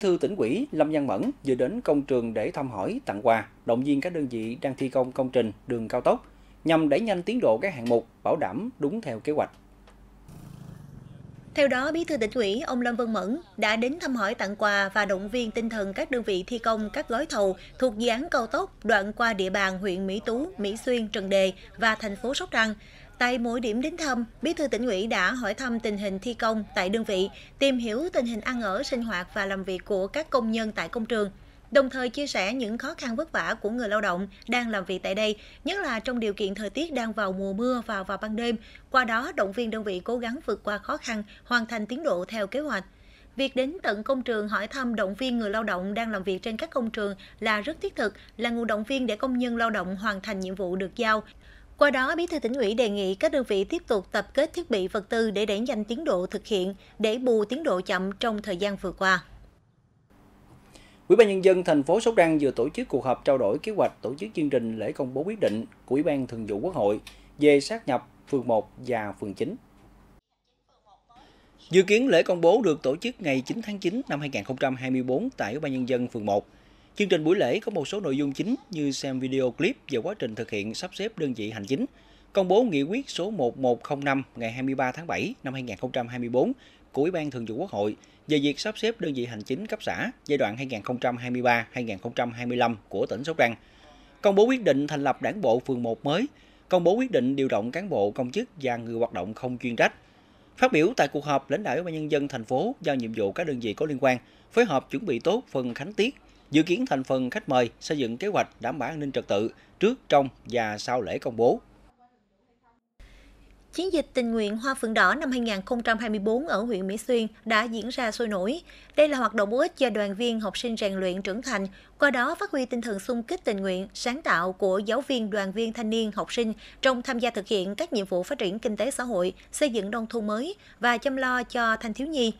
Thư tỉnh ủy Lâm Văn Mẫn vừa đến công trường để thăm hỏi, tặng quà, động viên các đơn vị đang thi công công trình đường cao tốc nhằm đẩy nhanh tiến độ các hạng mục, bảo đảm đúng theo kế hoạch. Theo đó, Bí thư tỉnh ủy ông Lâm Văn Mẫn đã đến thăm hỏi tặng quà và động viên tinh thần các đơn vị thi công các gói thầu thuộc dự án cao tốc đoạn qua địa bàn huyện Mỹ Tú, Mỹ Xuyên, Trần Đề và thành phố Sóc Trăng. Tại mỗi điểm đến thăm, Bí thư tỉnh ủy đã hỏi thăm tình hình thi công tại đơn vị, tìm hiểu tình hình ăn ở, sinh hoạt và làm việc của các công nhân tại công trường, đồng thời chia sẻ những khó khăn vất vả của người lao động đang làm việc tại đây, nhất là trong điều kiện thời tiết đang vào mùa mưa và vào ban đêm, qua đó động viên đơn vị cố gắng vượt qua khó khăn, hoàn thành tiến độ theo kế hoạch. Việc đến tận công trường hỏi thăm động viên người lao động đang làm việc trên các công trường là rất thiết thực, là nguồn động viên để công nhân lao động hoàn thành nhiệm vụ được giao. Qua đó, Bí thư tỉnh ủy đề nghị các đơn vị tiếp tục tập kết thiết bị vật tư để đẩy nhanh tiến độ thực hiện, để bù tiến độ chậm trong thời gian vừa qua. Ủy ban nhân dân thành phố Sóc Trăng vừa tổ chức cuộc họp trao đổi kế hoạch tổ chức chương trình lễ công bố quyết định của Ủy ban Thường vụ Quốc hội về sát nhập phường 1 và phường 9. Dự kiến lễ công bố được tổ chức ngày 9 tháng 9 năm 2024 tại Ủy ban nhân dân phường 1. Chương trình buổi lễ có một số nội dung chính như xem video clip về quá trình thực hiện sắp xếp đơn vị hành chính, công bố nghị quyết số 1105 ngày 23 tháng 7 năm 2024 của Ủy ban Thường vụ Quốc hội về việc sắp xếp đơn vị hành chính cấp xã giai đoạn 2023-2025 của tỉnh Sóc Trăng, công bố quyết định thành lập đảng bộ phường 1 mới, công bố quyết định điều động cán bộ công chức và người hoạt động không chuyên trách. Phát biểu tại cuộc họp, lãnh đạo Ủy ban nhân dân thành phố giao nhiệm vụ các đơn vị có liên quan phối hợp chuẩn bị tốt phần khánh tiết Dự kiến thành phần khách mời xây dựng kế hoạch đảm bảo an ninh trật tự trước, trong và sau lễ công bố. Chiến dịch tình nguyện Hoa Phượng Đỏ năm 2024 ở huyện Mỹ Xuyên đã diễn ra sôi nổi. Đây là hoạt động bổ ích cho đoàn viên học sinh rèn luyện trưởng thành, qua đó phát huy tinh thần sung kích tình nguyện, sáng tạo của giáo viên đoàn viên thanh niên học sinh trong tham gia thực hiện các nhiệm vụ phát triển kinh tế xã hội, xây dựng nông thôn mới và chăm lo cho thanh thiếu nhi.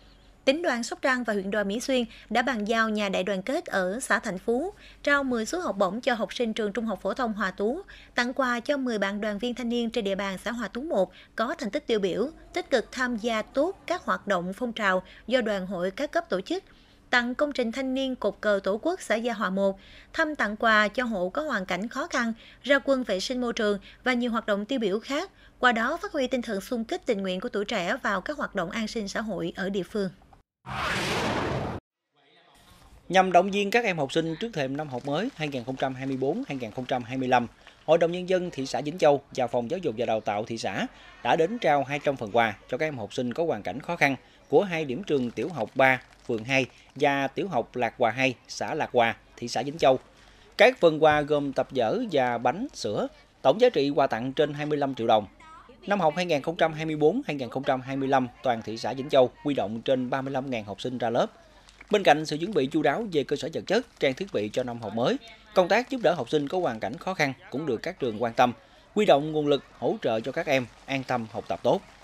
Tỉnh đoàn Sóc Trăng và huyện đoàn Mỹ Xuyên đã bàn giao nhà đại đoàn kết ở xã Thạnh Phú, trao 10 suất học bổng cho học sinh trường Trung học phổ thông Hòa Tú, tặng quà cho 10 bạn đoàn viên thanh niên trên địa bàn xã Hòa Tú 1 có thành tích tiêu biểu, tích cực tham gia tốt các hoạt động phong trào do đoàn hội các cấp tổ chức tặng công trình thanh niên cột cờ Tổ quốc xã Gia Hòa 1, thăm tặng quà cho hộ có hoàn cảnh khó khăn, ra quân vệ sinh môi trường và nhiều hoạt động tiêu biểu khác, qua đó phát huy tinh thần xung kích tình nguyện của tuổi trẻ vào các hoạt động an sinh xã hội ở địa phương. Nhằm động viên các em học sinh trước thềm năm học mới 2024-2025, Hội đồng Nhân dân thị xã Vĩnh Châu và Phòng Giáo dục và Đào tạo thị xã đã đến trao 200 phần quà cho các em học sinh có hoàn cảnh khó khăn của hai điểm trường tiểu học 3, phường 2 và tiểu học Lạc Hòa 2, xã Lạc Hòa, thị xã Vĩnh Châu. Các phần quà gồm tập vở và bánh, sữa, tổng giá trị quà tặng trên 25 triệu đồng. Năm học 2024-2025, toàn thị xã Vĩnh Châu quy động trên 35.000 học sinh ra lớp. Bên cạnh sự chuẩn bị chu đáo về cơ sở vật chất, trang thiết bị cho năm học mới, công tác giúp đỡ học sinh có hoàn cảnh khó khăn cũng được các trường quan tâm, quy động nguồn lực hỗ trợ cho các em an tâm học tập tốt.